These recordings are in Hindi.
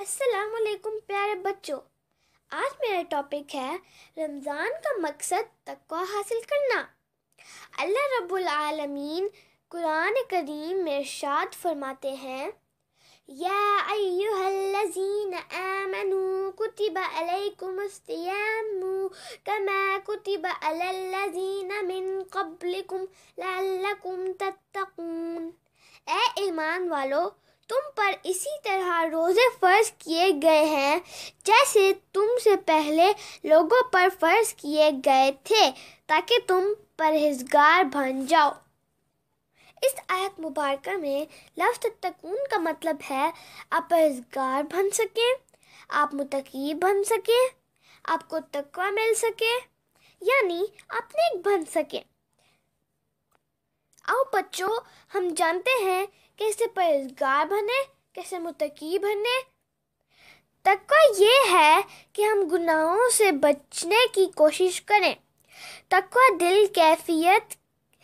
अस्सलाम वालेकुम प्यारे बच्चों आज मेरा टॉपिक है रमज़ान का मकसद तकवा हासिल करना अल्लाह रब्बुल आलमीन कुरान करीम में इरशाद फरमाते हैं या अय्युहल्लज़ीन आमनू कुतिब अलैकुमुस्सियाम कमा कुतिब अलल्लज़ीन मिन कब्लिकुम लअल्लकुम तत्तकून ए ईमान वालों तुम पर इसी तरह रोज़े फ़र्ज किए गए हैं जैसे तुमसे पहले लोगों पर फ़र्ज किए गए थे ताकि तुम परहेजगार बन जाओ इस आयत मुबारक में लफ्ज़ तकून का मतलब है आप परहेजगार बन सकें आप मुतकी बन सकें आपको तकवा मिल सके यानी आप नेक बन सकें आओ बच्चों हम जानते हैं कैसे परहेजगार बने कैसे मुतकी बने तकवा ये है कि हम गुनाहों से बचने की कोशिश करें तकवा दिल कैफियत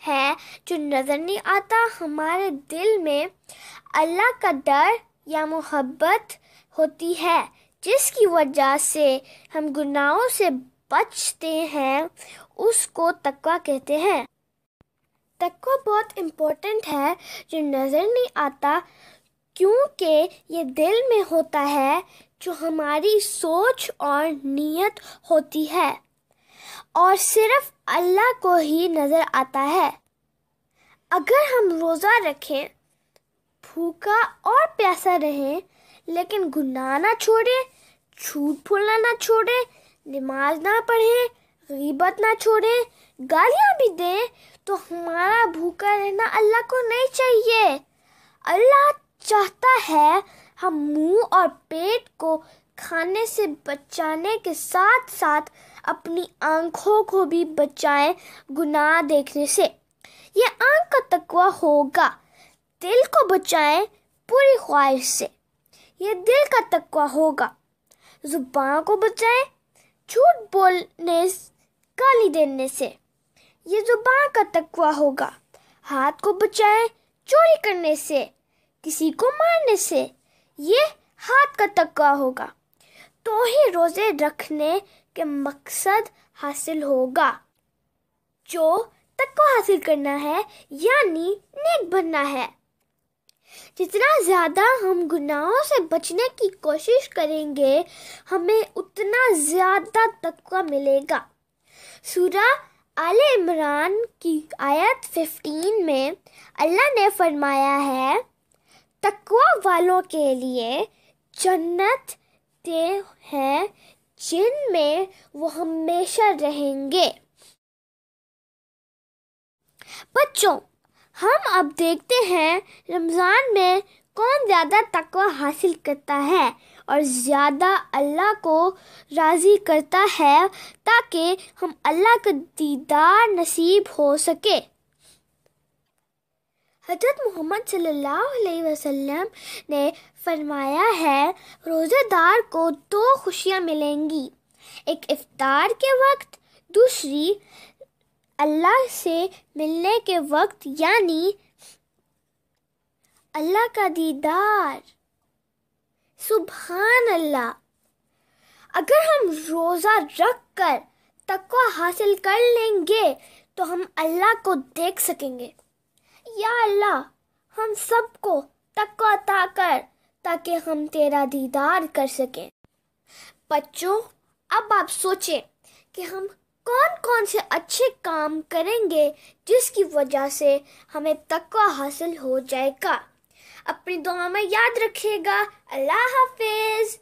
है जो नज़र नहीं आता हमारे दिल में अल्लाह का डर या मोहब्बत होती है जिसकी वजह से हम गुनाहों से बचते हैं उसको तकवा कहते हैं तक्वा बहुत इम्पोर्टेंट है जो नज़र नहीं आता क्योंकि ये दिल में होता है जो हमारी सोच और नीयत होती है और सिर्फ अल्लाह को ही नज़र आता है अगर हम रोज़ा रखें भूखा और प्यासा रहें लेकिन गुनाह ना छोड़ें झूठ बोलना ना छोड़ें नमाज ना पढ़ें गीबत ना छोड़ें गालियाँ भी दें तो हमारा भूखा रहना अल्लाह को नहीं चाहिए अल्लाह चाहता है हम मुंह और पेट को खाने से बचाने के साथ साथ अपनी आंखों को भी बचाएं गुनाह देखने से यह आंख का तकवा होगा दिल को बचाएं पूरी ख्वाहिश से यह दिल का तकवा होगा जुबान को बचाएं झूठ बोलने गाली देने से ये जुबान का तकवा होगा हाथ को बचाए चोरी करने से किसी को मारने से ये हाथ का तकवा होगा तो ही रोज़े रखने के मकसद हासिल होगा जो तकवा हासिल करना है यानी नेक बनना है जितना ज़्यादा हम गुनाहों से बचने की कोशिश करेंगे हमें उतना ज़्यादा तकवा मिलेगा सूरा आले इमरान की आयत 15 में अल्लाह ने फरमाया है तकवा वालों के लिए जन्नत ते हैं में वो हमेशा रहेंगे बच्चों हम अब देखते हैं रमज़ान में कौन ज़्यादा तकवा हासिल करता है और ज़्यादा अल्लाह को राज़ी करता है ताकि हम अल्लाह का दीदार नसीब हो सके हजरत मोहम्मद सल्लल्लाहु अलैहि वसल्लम ने फरमाया है रोज़ेदार को दो खुशियाँ मिलेंगी एक इफ्तार के वक्त दूसरी अल्लाह से मिलने के वक्त यानी अल्लाह का दीदार सुबहान अल्लाह अगर हम रोज़ा रख कर तकवा हासिल कर लेंगे तो हम अल्लाह को देख सकेंगे या अल्लाह हम सबको तकवा अता कर ताकि हम तेरा दीदार कर सकें बच्चों अब आप सोचें कि हम कौन कौन से अच्छे काम करेंगे जिसकी वजह से हमें तकवा हासिल हो जाएगा अपनी दुआ में याद रखेगा अल्लाह हाफिज़